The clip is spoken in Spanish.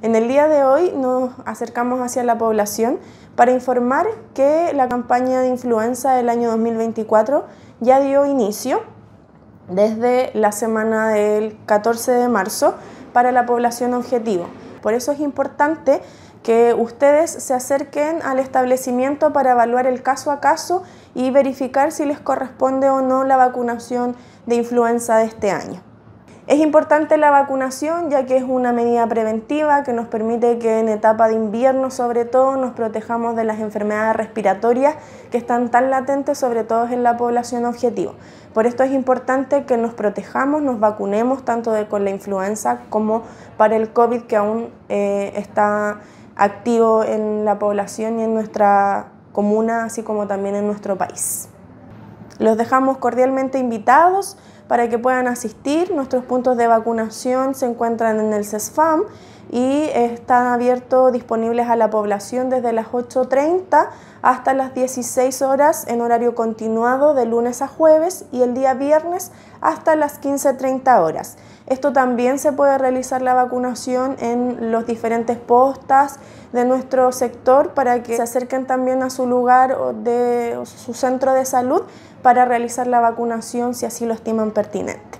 En el día de hoy nos acercamos hacia la población para informar que la campaña de influenza del año 2024 ya dio inicio desde la semana del 14 de marzo para la población objetivo. Por eso es importante que ustedes se acerquen al establecimiento para evaluar el caso a caso y verificar si les corresponde o no la vacunación de influenza de este año. Es importante la vacunación ya que es una medida preventiva que nos permite que en etapa de invierno sobre todo nos protejamos de las enfermedades respiratorias que están tan latentes sobre todo en la población objetivo. Por esto es importante que nos protejamos, nos vacunemos tanto con la influenza como para el COVID que aún eh, está activo en la población y en nuestra comuna así como también en nuestro país. Los dejamos cordialmente invitados para que puedan asistir. Nuestros puntos de vacunación se encuentran en el CESFAM y están abiertos, disponibles a la población desde las 8.30 hasta las 16 horas en horario continuado de lunes a jueves y el día viernes hasta las 15.30 horas. Esto también se puede realizar la vacunación en los diferentes postas de nuestro sector para que se acerquen también a su lugar o de su centro de salud para realizar la vacunación si así lo estiman pertinente.